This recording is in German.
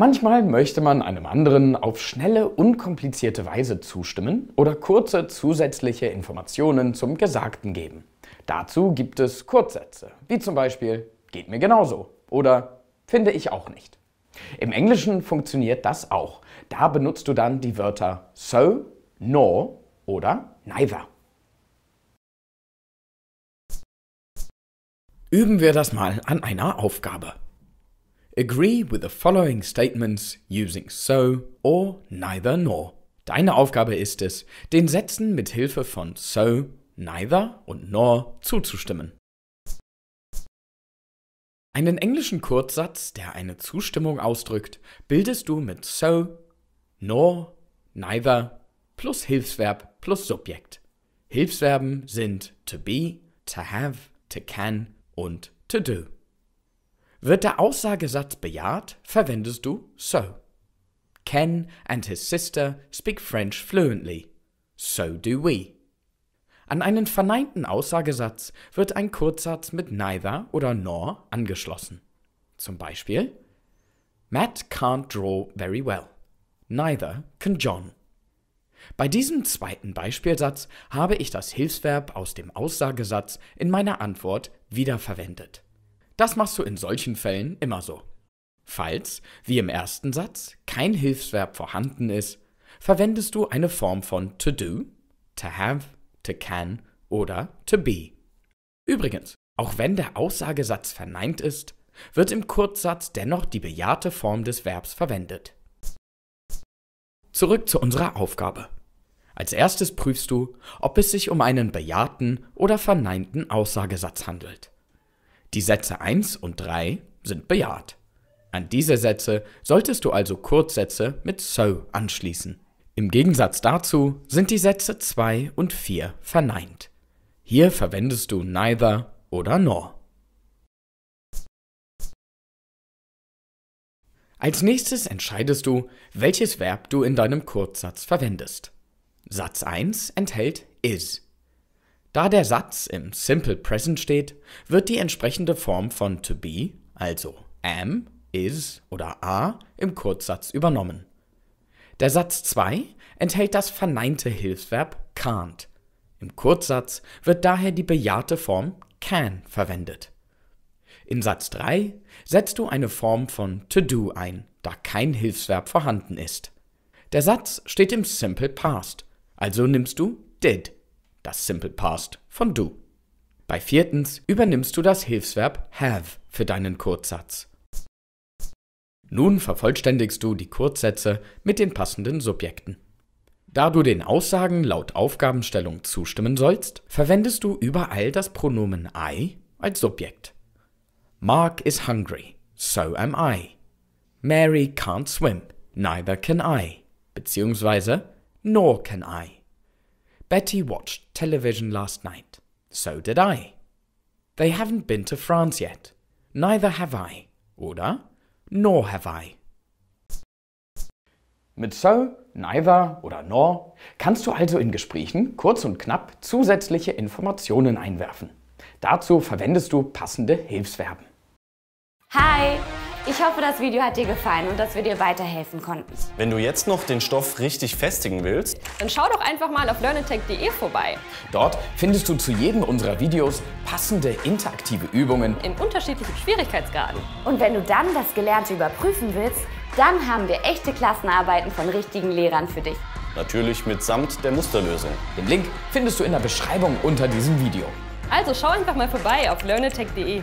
Manchmal möchte man einem anderen auf schnelle, unkomplizierte Weise zustimmen oder kurze zusätzliche Informationen zum Gesagten geben. Dazu gibt es Kurzsätze, wie zum Beispiel geht mir genauso oder finde ich auch nicht. Im Englischen funktioniert das auch. Da benutzt du dann die Wörter so, nor oder neither. Üben wir das mal an einer Aufgabe. Agree with the following statements using so or neither nor. Deine Aufgabe ist es, den Sätzen mit Hilfe von so, neither und nor zuzustimmen. Einen englischen Kurzsatz, der eine Zustimmung ausdrückt, bildest du mit so, nor, neither plus Hilfsverb plus Subjekt. Hilfsverben sind to be, to have, to can und to do. Wird der Aussagesatz bejaht, verwendest du so. Ken and his sister speak French fluently. So do we. An einen verneinten Aussagesatz wird ein Kurzsatz mit neither oder nor angeschlossen. Zum Beispiel Matt can't draw very well. Neither can John. Bei diesem zweiten Beispielsatz habe ich das Hilfsverb aus dem Aussagesatz in meiner Antwort wiederverwendet. Das machst du in solchen Fällen immer so. Falls, wie im ersten Satz, kein Hilfsverb vorhanden ist, verwendest du eine Form von to do, to have, to can oder to be. Übrigens, auch wenn der Aussagesatz verneint ist, wird im Kurzsatz dennoch die bejahte Form des Verbs verwendet. Zurück zu unserer Aufgabe. Als erstes prüfst du, ob es sich um einen bejahten oder verneinten Aussagesatz handelt. Die Sätze 1 und 3 sind bejaht. An diese Sätze solltest du also Kurzsätze mit so anschließen. Im Gegensatz dazu sind die Sätze 2 und 4 verneint. Hier verwendest du neither oder nor. Als nächstes entscheidest du, welches Verb du in deinem Kurzsatz verwendest. Satz 1 enthält is da der Satz im Simple Present steht, wird die entsprechende Form von to be, also am, is oder are, im Kurzsatz übernommen. Der Satz 2 enthält das verneinte Hilfsverb can't. Im Kurzsatz wird daher die bejahte Form can verwendet. In Satz 3 setzt du eine Form von to do ein, da kein Hilfsverb vorhanden ist. Der Satz steht im Simple Past, also nimmst du did das Simple Past von do. Bei viertens übernimmst du das Hilfsverb have für deinen Kurzsatz. Nun vervollständigst du die Kurzsätze mit den passenden Subjekten. Da du den Aussagen laut Aufgabenstellung zustimmen sollst, verwendest du überall das Pronomen I als Subjekt. Mark is hungry, so am I. Mary can't swim, neither can I, beziehungsweise nor can I. Betty watched television last night. So did I. They haven't been to France yet. Neither have I, oder? Nor have I. Mit so, neither oder nor kannst du also in Gesprächen kurz und knapp zusätzliche Informationen einwerfen. Dazu verwendest du passende Hilfsverben. Hi! Ich hoffe, das Video hat dir gefallen und dass wir dir weiterhelfen konnten. Wenn du jetzt noch den Stoff richtig festigen willst, dann schau doch einfach mal auf learnatech.de vorbei. Dort findest du zu jedem unserer Videos passende interaktive Übungen in unterschiedlichen Schwierigkeitsgraden. Und wenn du dann das Gelernte überprüfen willst, dann haben wir echte Klassenarbeiten von richtigen Lehrern für dich. Natürlich mitsamt der Musterlösung. Den Link findest du in der Beschreibung unter diesem Video. Also schau einfach mal vorbei auf learnatech.de.